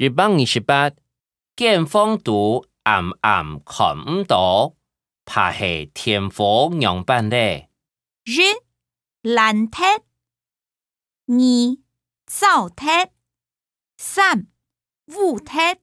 日榜二十八，见风度暗暗看唔到，怕系天火两办咧。一蓝铁，二烧铁，三雾铁。